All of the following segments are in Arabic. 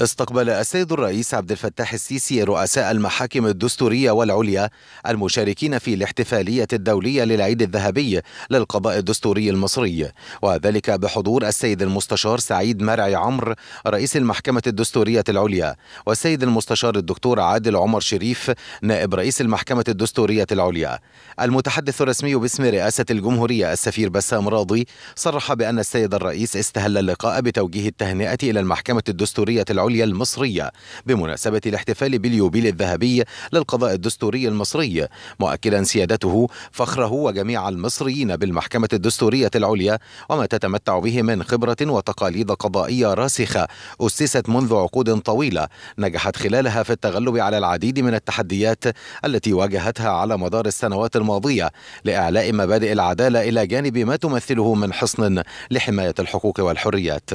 استقبل السيد الرئيس عبد الفتاح السيسي رؤساء المحاكم الدستورية والعليا المشاركين في الاحتفالية الدولية للعيد الذهبي للقضاء الدستوري المصري وذلك بحضور السيد المستشار سعيد مرعي عمر رئيس المحكمة الدستورية العليا والسيد المستشار الدكتور عادل عمر شريف نائب رئيس المحكمة الدستورية العليا المتحدث الرسمي باسم رئاسة الجمهورية السفير بسام راضي صرح بأن السيد الرئيس استهل اللقاء بتوجيه التهنئة إلى المحكمة الدستورية العليا العليا المصرية بمناسبة الاحتفال باليوبيل الذهبي للقضاء الدستوري المصري مؤكدا سيادته فخره وجميع المصريين بالمحكمة الدستورية العليا وما تتمتع به من خبرة وتقاليد قضائية راسخة أسست منذ عقود طويلة نجحت خلالها في التغلب على العديد من التحديات التي واجهتها على مدار السنوات الماضية لإعلاء مبادئ العدالة إلى جانب ما تمثله من حصن لحماية الحقوق والحريات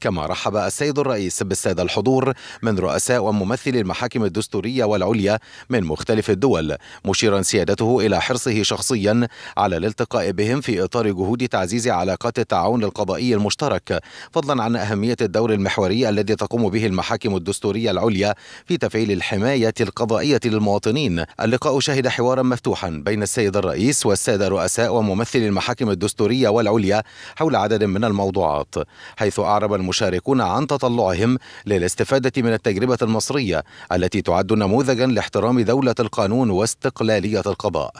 كما رحب السيد الرئيس بالسادة الحر الحضور من رؤساء وممثلي المحاكم الدستورية والعليا من مختلف الدول مشيرا سيادته إلى حرصه شخصيا على الالتقاء بهم في إطار جهود تعزيز علاقات التعاون القضائي المشترك فضلا عن أهمية الدور المحوري الذي تقوم به المحاكم الدستورية العليا في تفعيل الحماية القضائية للمواطنين اللقاء شهد حوارا مفتوحا بين السيد الرئيس والسادة رؤساء وممثلي المحاكم الدستورية والعليا حول عدد من الموضوعات حيث أعرب المشاركون عن تطلعهم لل للاستفادة من التجربة المصرية التي تعد نموذجا لاحترام دولة القانون واستقلالية القضاء